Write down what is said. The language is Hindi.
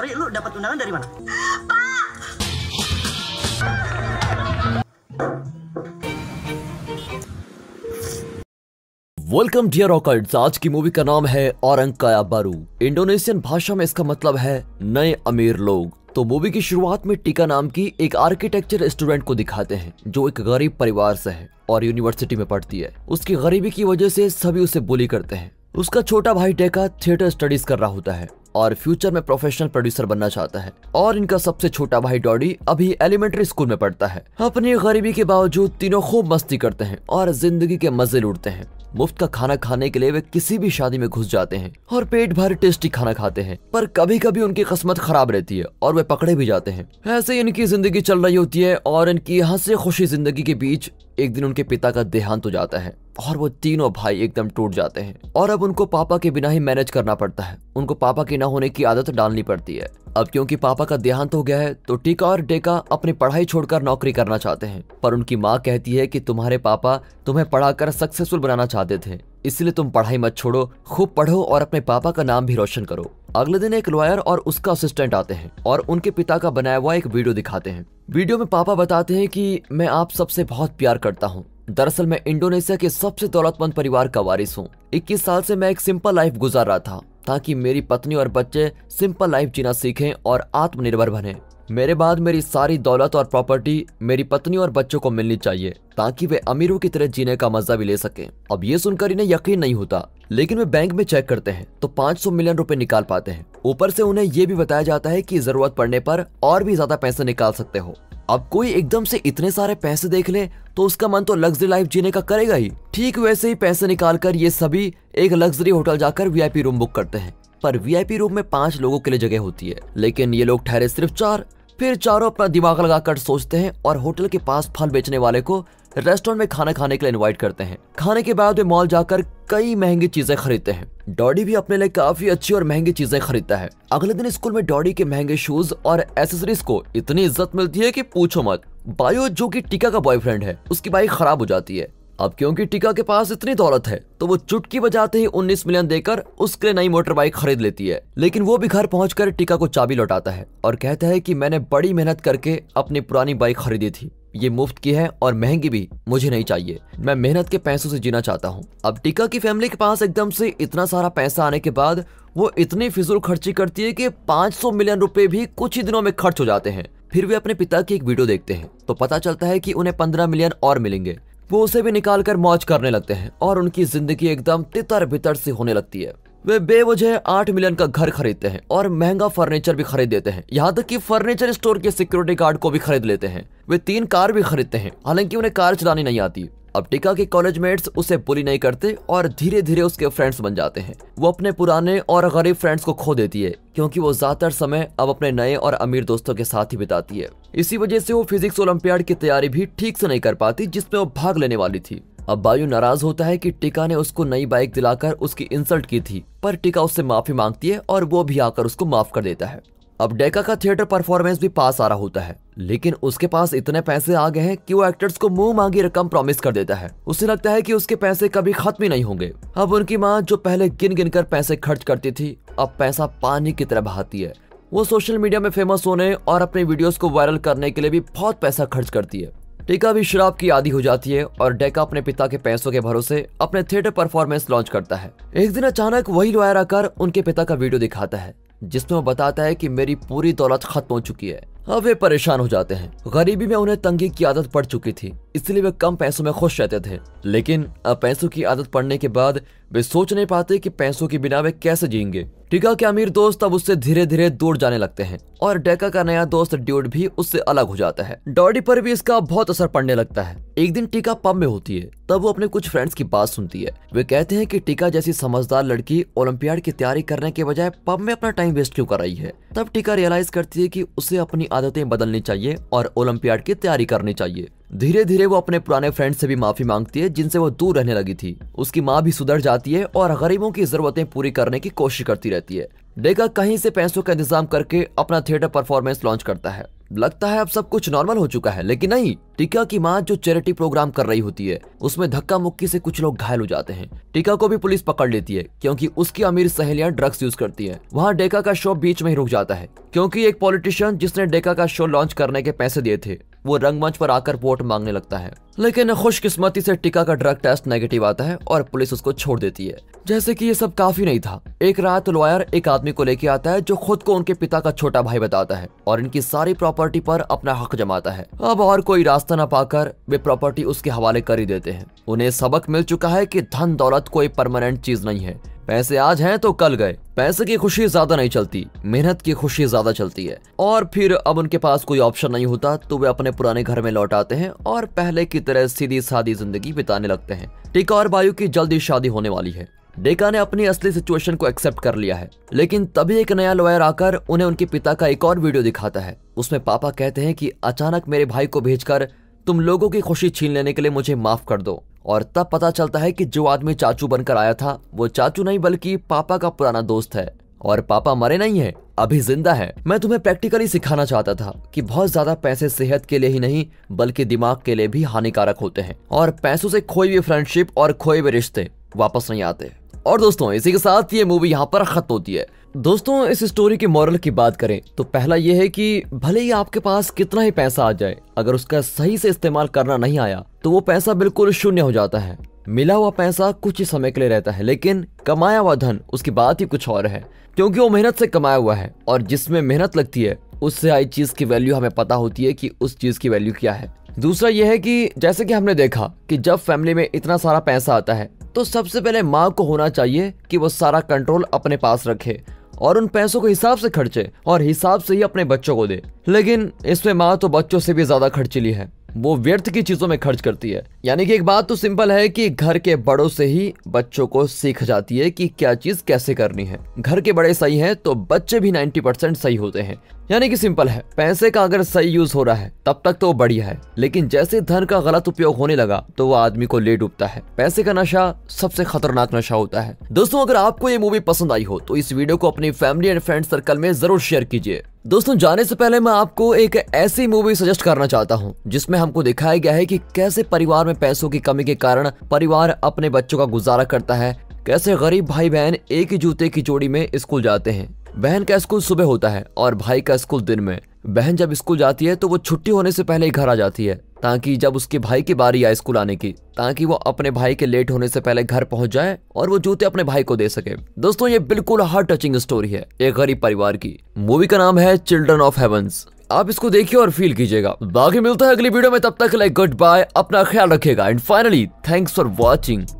Sorry, lu dapat undangan dari mana? Pak! Welcome dear awkwards आज की मूवी का नाम है औरंग काया बारू इंडोनेशियन भाषा में इसका मतलब है नए अमीर लोग तो मूवी की शुरुआत में टीका नाम की एक आर्किटेक्चर स्टूडेंट को दिखाते हैं जो एक गरीब परिवार से है और यूनिवर्सिटी में पढ़ती है उसकी गरीबी की वजह से सभी उसे बुली करते हैं उसका छोटा भाई टेका थिएटर स्टडीज कर रहा होता है और फ्यूचर में प्रोफेशनल प्रोड्यूसर बनना चाहता है और इनका सबसे छोटा भाई डॉडी अभी एलिमेंट्री स्कूल में पढ़ता है अपनी गरीबी के बावजूद तीनों खूब मस्ती करते हैं और जिंदगी के मजे लूटते हैं मुफ्त का खाना खाने के लिए वे किसी भी शादी में घुस जाते हैं और पेट भर टेस्टी खाना खाते हैं पर कभी कभी उनकी किस्मत खराब रहती है और वे पकड़े भी जाते हैं ऐसे ही इनकी जिंदगी चल रही होती है और इनकी हंसी खुशी जिंदगी के बीच एक दिन उनके पिता का देहांत हो जाता है और वो तीनों भाई एकदम टूट जाते हैं और अब उनको पापा के बिना ही मैनेज करना पड़ता है उनको पापा के न होने की आदत डालनी पड़ती है अब क्योंकि पापा का देहांत हो गया है तो टीका और डेका अपनी पढ़ाई छोड़कर नौकरी करना चाहते हैं पर उनकी माँ कहती है कि तुम्हारे पापा तुम्हें पढ़ाकर सक्सेसफुल बनाना चाहते थे इसलिए तुम पढ़ाई मत छोड़ो खूब पढ़ो और अपने पापा का नाम भी रोशन करो अगले दिन एक लॉयर और उसका असिस्टेंट आते हैं और उनके पिता का बनाया हुआ एक वीडियो दिखाते हैं वीडियो में पापा बताते हैं कि मैं आप सबसे बहुत प्यार करता हूँ दरअसल मैं इंडोनेशिया के सबसे दौलतमंद परिवार का वारिस हूँ इक्कीस साल से मैं एक सिंपल लाइफ गुजार रहा था ताकि मेरी पत्नी और बच्चे सिंपल लाइफ जीना सीखें और आत्मनिर्भर बने मेरे बाद मेरी सारी दौलत और प्रॉपर्टी मेरी पत्नी और बच्चों को मिलनी चाहिए ताकि वे अमीरों की तरह जीने का मजा भी ले सके अब ये सुनकर इन्हें यकीन नहीं होता लेकिन वे बैंक में चेक करते हैं तो 500 मिलियन रुपए निकाल पाते हैं ऊपर से उन्हें ये भी बताया जाता है कि जरूरत पड़ने पर और भी ज्यादा पैसे निकाल सकते हो अब कोई एकदम से इतने सारे पैसे देख ले तो उसका मन तो लग्जरी लाइफ जीने का करेगा ही ठीक वैसे ही पैसे निकाल कर ये सभी एक लग्जरी होटल जाकर वीआईपी रूम बुक करते हैं पर वीआईपी रूम में पांच लोगों के लिए जगह होती है लेकिन ये लोग ठहरे सिर्फ चार फिर चारों अपना दिमाग लगाकर सोचते हैं और होटल के पास फल बेचने वाले को रेस्टोरेंट में खाना खाने के लिए इन्वाइट करते हैं खाने के बाद वे मॉल जाकर कई महंगी चीजें खरीदते हैं डॉडी भी अपने लिए काफी अच्छी और महंगी चीजें खरीदता है अगले दिन स्कूल में डॉडी के महंगे शूज और एसेसरीज को इतनी इज्जत मिलती है कि पूछो मत बायो जो कि टीका का बॉयफ्रेंड है उसकी बाइक खराब हो जाती है अब क्योंकि टीका के पास इतनी दौलत है तो वो चुटकी बजाते ही 19 मिलियन देकर उसके लिए नई मोटर बाइक खरीद लेती है लेकिन वो भी घर पहुंचकर टीका को चाबी लौटाता है और कहता है कि मैंने बड़ी मेहनत करके अपनी पुरानी बाइक खरीदी थी ये मुफ्त की है और महंगी भी मुझे नहीं चाहिए मैं मेहनत के पैसों से जीना चाहता हूँ अब टीका की फैमिली के पास एकदम से इतना सारा पैसा आने के बाद वो इतनी फिजूल खर्ची करती है कि 500 मिलियन रुपए भी कुछ ही दिनों में खर्च हो जाते हैं फिर वे अपने पिता की एक वीडियो देखते हैं तो पता चलता है कि उन्हें पंद्रह मिलियन और मिलेंगे वो उसे भी निकाल कर मौज करने लगते हैं और उनकी जिंदगी एकदम तितर बितर सी होने लगती है वे बेवजह आठ मिलियन का घर खरीदते हैं और महंगा फर्नीचर भी खरीद देते हैं यहाँ तक कि फर्नीचर स्टोर के सिक्योरिटी गार्ड को भी खरीद लेते हैं वे तीन कार भी खरीदते हैं हालांकि उन्हें कार चलानी नहीं आती अब टिका के कॉलेज मेट्स उसे बुली नहीं करते और धीरे धीरे उसके फ्रेंड्स बन जाते हैं वो अपने पुराने और गरीब फ्रेंड्स को खो देती है क्योंकि वो ज्यादातर समय अब अपने नए और अमीर दोस्तों के साथ ही बिताती है इसी वजह से वो फिजिक्स ओलंपियाड की तैयारी भी ठीक से नहीं कर पाती जिसमें वो भाग लेने वाली थी अब बायू नाराज होता है कि टीका ने उसको नई बाइक दिलाकर उसकी इंसल्ट की थी पर टीका उससे माफी मांगती है और वो भी आकर उसको माफ कर देता है अब डेका का थिएटर परफॉर्मेंस भी पास आ रहा होता है लेकिन उसके पास इतने पैसे आ गए हैं कि वो एक्टर्स को मुंह मांगी रकम प्रॉमिस कर देता है उसे लगता है कि उसके पैसे कभी खत्म ही नहीं होंगे अब उनकी माँ जो पहले गिन गिन कर पैसे खर्च करती थी अब पैसा पानी की तरह बहाती है वो सोशल मीडिया में फेमस होने और अपने वीडियोस को वायरल करने के लिए भी बहुत पैसा खर्च करती है टीका भी शराब की आदि हो जाती है और डेका अपने पिता के पैसों के भरोसे अपने थिएटर परफॉर्मेंस लॉन्च करता है एक दिन अचानक वही लॉयर आकर उनके पिता का वीडियो दिखाता है जिसमें वो बताता है कि मेरी पूरी दौलत खत्म हो चुकी है अब हाँ, वे परेशान हो जाते हैं गरीबी में उन्हें तंगी की आदत पड़ चुकी थी इसलिए वे कम पैसों में खुश रहते थे लेकिन अब पैसों की आदत पड़ने के बाद वे सोच नहीं पाते कि पैसों के बिना वे कैसे जिएंगे टीका के अमीर दोस्त अब उससे धीरे धीरे दूर जाने लगते हैं और डेका का नया दोस्त ड्यूड भी उससे अलग हो जाता है डॉडी पर भी इसका बहुत असर पड़ने लगता है एक दिन टीका पब में होती है तब वो अपने कुछ फ्रेंड्स की बात सुनती है वे कहते हैं कि टीका जैसी समझदार लड़की ओलंपियाड की तैयारी करने के बजाय पब में अपना टाइम वेस्ट क्यों कर रही है तब टीका रियलाइज करती है की उसे अपनी आदतें बदलनी चाहिए और ओलंपियाड की तैयारी करनी चाहिए धीरे धीरे वो अपने पुराने फ्रेंड से भी माफी मांगती है जिनसे वो दूर रहने लगी थी उसकी माँ भी सुधर जाती है और गरीबों की जरूरतें पूरी करने की कोशिश करती रहती है डेगा कहीं से पैसों का इंतजाम करके अपना थिएटर परफॉर्मेंस लॉन्च करता है लगता है अब सब कुछ नॉर्मल हो चुका है लेकिन नहीं टीका की माँ जो चैरिटी प्रोग्राम कर रही होती है उसमें धक्का मुक्की से कुछ लोग घायल हो जाते हैं टीका को भी पुलिस पकड़ लेती है क्योंकि उसकी अमीर सहेलियां ड्रग्स यूज करती हैं। वहाँ डेका का शो बीच में ही रुक जाता है क्योंकि एक पॉलिटिशियन जिसने डेका का शो लॉन्च करने के पैसे दिए थे वो रंगमंच पर आकर वोट मांगने लगता है लेकिन खुशकिस्मती से टीका का ड्रग टेस्ट नेगेटिव आता है और पुलिस उसको छोड़ देती है जैसे कि ये सब काफी नहीं था एक रात लॉयर एक आदमी को लेके आता है जो खुद को उनके पिता का छोटा भाई बताता है और इनकी सारी प्रॉपर्टी पर अपना हक जमाता है अब और कोई रास्ता न पाकर वे प्रॉपर्टी उसके हवाले कर ही देते हैं उन्हें सबक मिल चुका है कि धन दौलत कोई परमानेंट चीज नहीं है पैसे आज हैं तो कल गए पैसे की खुशी ज्यादा नहीं चलती मेहनत की खुशी ज्यादा चलती है और फिर अब उनके पास कोई ऑप्शन नहीं होता तो वे अपने पुराने घर में लौट आते हैं और पहले की तरह सीधी सादी जिंदगी बिताने लगते हैं टीका और बायू की जल्दी शादी होने वाली है डेका ने अपनी असली सिचुएशन को एक्सेप्ट कर लिया है लेकिन तभी एक नया लॉयर आकर उन्हें उनके पिता का एक और वीडियो दिखाता है उसमें पापा कहते हैं कि अचानक मेरे भाई को भेजकर तुम लोगों की खुशी छीन लेने के लिए मुझे माफ कर दो और तब पता चलता है कि जो आदमी चाचू बनकर आया था वो चाचू नहीं बल्कि पापा का पुराना दोस्त है और पापा मरे नहीं है अभी जिंदा है मैं तुम्हें प्रैक्टिकली सिखाना चाहता था कि बहुत ज्यादा पैसे सेहत के लिए ही नहीं बल्कि दिमाग के लिए भी हानिकारक होते हैं और पैसों से खोई हुई फ्रेंडशिप और खोए हुए रिश्ते वापस नहीं आते और दोस्तों इसी के साथ ये मूवी यहाँ पर खत्म होती है दोस्तों इस स्टोरी के मॉरल की बात करें तो पहला यह है कि भले ही आपके पास कितना ही पैसा आ जाए अगर उसका सही से इस्तेमाल करना नहीं आया तो वो पैसा बिल्कुल शून्य हो जाता है मिला हुआ पैसा कुछ ही समय के लिए रहता है लेकिन कमाया हुआ धन उसकी बात ही कुछ और है क्योंकि वो मेहनत से कमाया हुआ है और जिसमें मेहनत लगती है उससे आई चीज की वैल्यू हमें पता होती है कि उस चीज की वैल्यू क्या है दूसरा यह है कि जैसे कि हमने देखा कि जब फैमिली में इतना सारा पैसा आता है तो सबसे पहले माँ को होना चाहिए कि वो सारा कंट्रोल अपने पास रखे और उन पैसों को हिसाब से खर्चे और हिसाब से ही अपने बच्चों को दे लेकिन इसमें माँ तो बच्चों से भी ज्यादा खर्चीली है वो व्यर्थ की चीज़ों में खर्च करती है यानी कि एक बात तो सिंपल है कि घर के बड़ों से ही बच्चों को सीख जाती है कि क्या चीज़ कैसे करनी है घर के बड़े सही हैं तो बच्चे भी 90 परसेंट सही होते हैं यानी कि सिंपल है पैसे का अगर सही यूज हो रहा है तब तक तो वो बढ़िया है लेकिन जैसे धन का गलत उपयोग होने लगा तो वो आदमी को ले डूबता है पैसे का नशा सबसे खतरनाक नशा होता है दोस्तों अगर आपको ये मूवी पसंद आई हो तो इस वीडियो को अपनी फैमिली एंड फ्रेंड सर्कल में जरूर शेयर कीजिए दोस्तों जाने से पहले मैं आपको एक ऐसी मूवी सजेस्ट करना चाहता हूं जिसमें हमको दिखाया गया है कि कैसे परिवार में पैसों की कमी के कारण परिवार अपने बच्चों का गुजारा करता है कैसे गरीब भाई बहन एक ही जूते की जोड़ी में स्कूल जाते हैं बहन का स्कूल सुबह होता है और भाई का स्कूल दिन में बहन जब स्कूल जाती है तो वो छुट्टी होने से पहले ही घर आ जाती है ताकि जब उसके भाई की बारी आए स्कूल आने की ताकि वो अपने भाई के लेट होने से पहले घर पहुंच जाए और वो जूते अपने भाई को दे सके दोस्तों ये बिल्कुल हार्ट टचिंग स्टोरी है एक गरीब परिवार की मूवी का नाम है चिल्ड्रन ऑफ हेवंस आप इसको देखिए और फील कीजिएगा बाकी मिलता है अगली वीडियो में तब तक लाइक गुड बाय अपना ख्याल रखेगा and finally thanks for watching